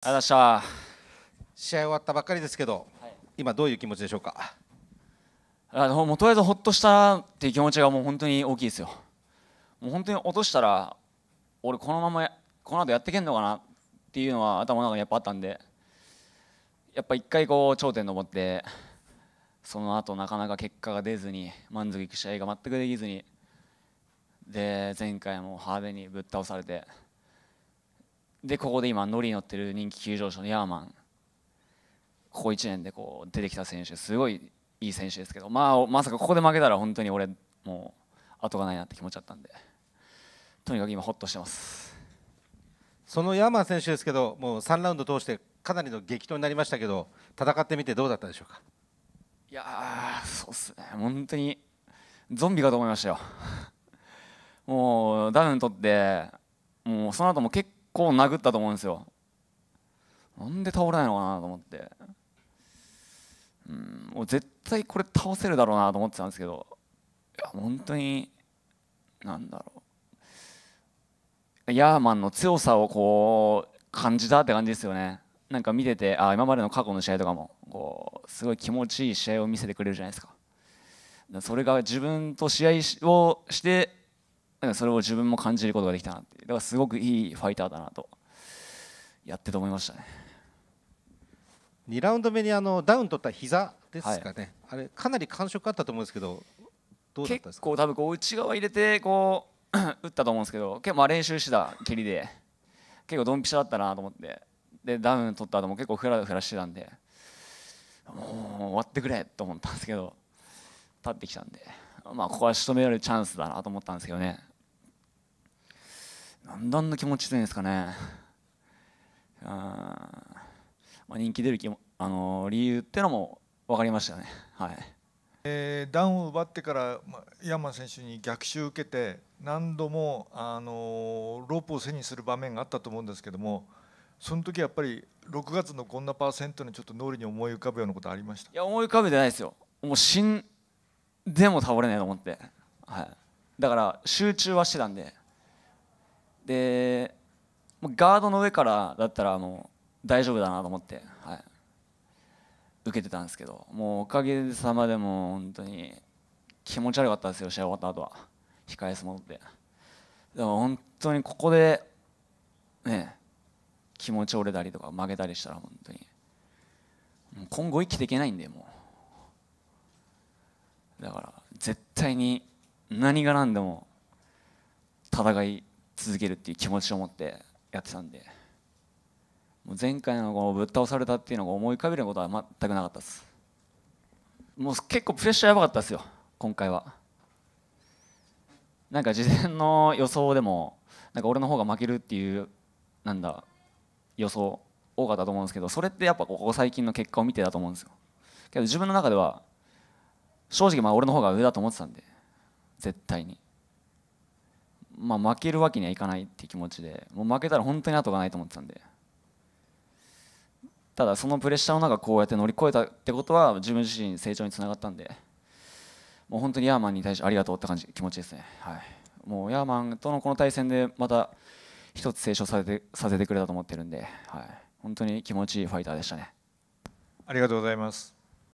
ありがとうございました試合終わったばっかりですけど、はい、今どういう気持ちでしょうかあのもうとりあえずほっとしたっていう気持ちがもう本当に大きいですよもう本当に落としたら俺このままこの後やっていけんのかなっていうのは頭の中にやっぱあったんでやっぱ一回こう頂点登ってその後なかなか結果が出ずに満足いく試合が全くできずにで前回もハーデにぶっ倒されてでここで今ノリに乗ってる人気急上昇のヤーマンここ1年でこう出てきた選手すごいいい選手ですけど、まあ、まさかここで負けたら本当に俺もう後がないなって気持ちだったんでとにかく今ホッとしてますそのヤーマン選手ですけどもう3ラウンド通してかなりの激闘になりましたけど戦ってみてどうだったでしょうかいやそうっすね本当にゾンビかと思いましたよもうダウン取ってもうその後も結構構殴ったと思うんですよなんで倒れないのかなと思ってうんもう絶対これ倒せるだろうなと思ってたんですけどいや本当になんだろうヤーマンの強さをこう感じたって感じですよねなんか見ててあ今までの過去の試合とかもこうすごい気持ちいい試合を見せてくれるじゃないですかそれが自分と試合をしてなんかそれを自分も感じることができたなってだからすごくいいファイターだなとやってと思いましたね2ラウンド目にあのダウン取った膝ですかね、はい、あれかなり感触あったと思うんですけど結構多分こう内側入れてこう 打ったと思うんですけど結構まあ練習してた蹴りで結構ドンピシャだったなと思ってでダウン取った後も結構フラフラしてたんでもう終わってくれと思ったんですけど立ってきたんでまあここは仕留められるチャンスだなと思ったんですけどね。だんな気持ちいいんですかねあ、まあ、人気出る気もあの理由っていうのも分かりましたね、はいえー、ダウンを奪ってから山選手に逆襲を受けて何度もあのロープを背にする場面があったと思うんですけどもその時やっぱり6月のこんなパーセントにちょっと脳裏に思い浮かぶようなことありましたいや思い浮かべてないですよもう死んでも倒れないと思って、はい、だから集中はしてたんででガードの上からだったらあの大丈夫だなと思って、はい、受けてたんですけどもうおかげさまでも本当に気持ち悪かったですよ試合終わった後は控え室戻ってでも本当にここでね気持ち折れたりとか負けたりしたら本当に今後生きていけないんでもうだから絶対に何が何でも戦い続けるっていう気持ちを持ってやってたんでもう前回のこのぶっ倒されたっていうのが思い浮かべることは全くなかったですもう結構プレッシャーやばかったですよ今回はなんか事前の予想でもなんか俺の方が負けるっていうなんだ予想多かったと思うんですけどそれってやっぱここ最近の結果を見てだと思うんですよけど自分の中では正直まあ俺の方が上だと思ってたんで絶対にまあ、負けるわけにはいかないって気持ちでもう負けたら本当に後がないと思ってたんでただそのプレッシャーの中こうやって乗り越えたってことは自分自身成長につながったんでもう本当にヤーマンに対してありがとうって感じ気持ちですね、はい、もうヤーマンとのこの対戦でまた一つ成長させてさせてくれたと思ってるんで、はい、本当に気持ちいいファイターでしたねありがとうございます